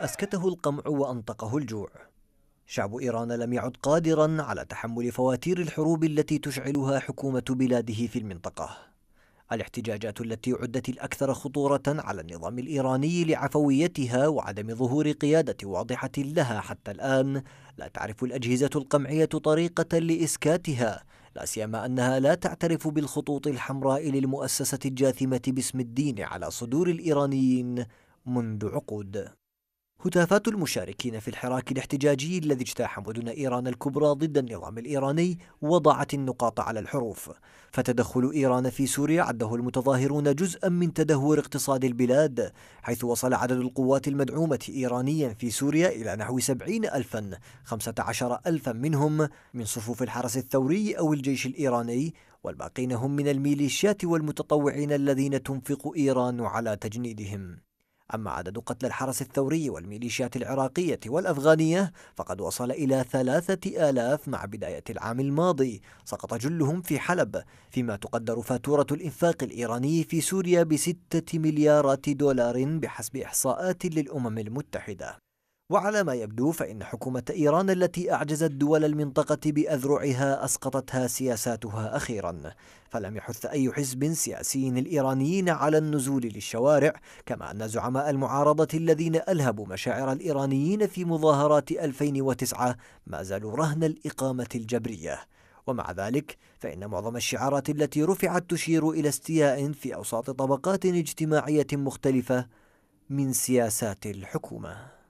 أسكته القمع وأنطقه الجوع شعب إيران لم يعد قادرا على تحمل فواتير الحروب التي تشعلها حكومة بلاده في المنطقة الاحتجاجات التي عدت الأكثر خطورة على النظام الإيراني لعفويتها وعدم ظهور قيادة واضحة لها حتى الآن لا تعرف الأجهزة القمعية طريقة لإسكاتها لا سيما أنها لا تعترف بالخطوط الحمراء للمؤسسة الجاثمة باسم الدين على صدور الإيرانيين منذ عقود هتافات المشاركين في الحراك الاحتجاجي الذي اجتاح مدن إيران الكبرى ضد النظام الإيراني وضعت النقاط على الحروف فتدخل إيران في سوريا عده المتظاهرون جزءا من تدهور اقتصاد البلاد حيث وصل عدد القوات المدعومة إيرانيا في سوريا إلى نحو 70 ألفا 15 ألفا منهم من صفوف الحرس الثوري أو الجيش الإيراني والباقين هم من الميليشيات والمتطوعين الذين تنفق إيران على تجنيدهم أما عدد قتلى الحرس الثوري والميليشيات العراقية والأفغانية فقد وصل إلى ثلاثة آلاف مع بداية العام الماضي سقط جلهم في حلب فيما تقدر فاتورة الإنفاق الإيراني في سوريا بستة مليارات دولار بحسب إحصاءات للأمم المتحدة وعلى ما يبدو فإن حكومة إيران التي أعجزت دول المنطقة بأذرعها أسقطتها سياساتها أخيرا فلم يحث أي حزب سياسي الإيرانيين على النزول للشوارع كما أن زعماء المعارضة الذين ألهبوا مشاعر الإيرانيين في مظاهرات 2009 ما زالوا رهن الإقامة الجبرية ومع ذلك فإن معظم الشعارات التي رفعت تشير إلى استياء في أوساط طبقات اجتماعية مختلفة من سياسات الحكومة